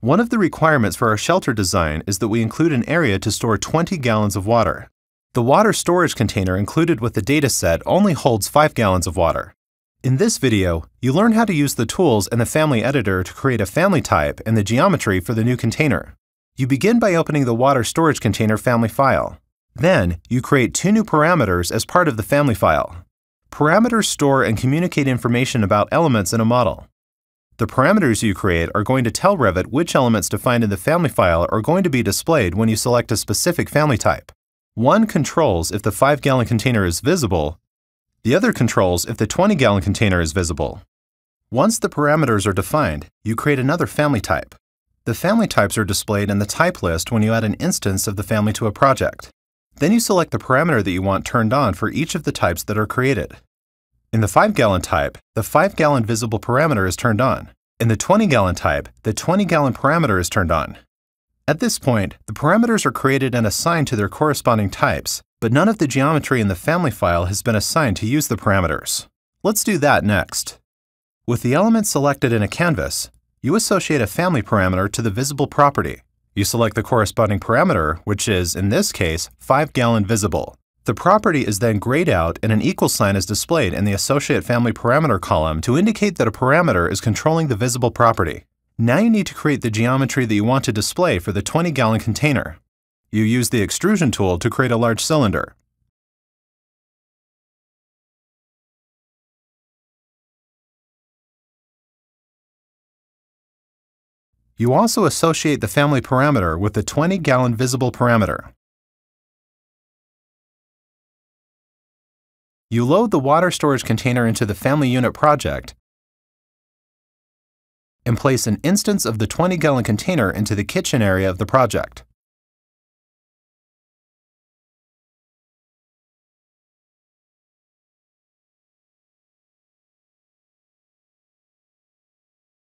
One of the requirements for our shelter design is that we include an area to store 20 gallons of water. The water storage container included with the dataset only holds 5 gallons of water. In this video, you learn how to use the tools and the family editor to create a family type and the geometry for the new container. You begin by opening the water storage container family file. Then, you create two new parameters as part of the family file. Parameters store and communicate information about elements in a model. The parameters you create are going to tell Revit which elements defined in the family file are going to be displayed when you select a specific family type. One controls if the 5-gallon container is visible, the other controls if the 20-gallon container is visible. Once the parameters are defined, you create another family type. The family types are displayed in the type list when you add an instance of the family to a project. Then you select the parameter that you want turned on for each of the types that are created. In the 5-gallon type, the 5-gallon visible parameter is turned on. In the 20-gallon type, the 20-gallon parameter is turned on. At this point, the parameters are created and assigned to their corresponding types, but none of the geometry in the family file has been assigned to use the parameters. Let's do that next. With the element selected in a canvas, you associate a family parameter to the visible property. You select the corresponding parameter, which is, in this case, 5-gallon visible. The property is then grayed out and an equal sign is displayed in the associate family parameter column to indicate that a parameter is controlling the visible property. Now you need to create the geometry that you want to display for the 20-gallon container. You use the extrusion tool to create a large cylinder. You also associate the family parameter with the 20-gallon visible parameter. you load the water storage container into the family unit project and place an instance of the 20 gallon container into the kitchen area of the project.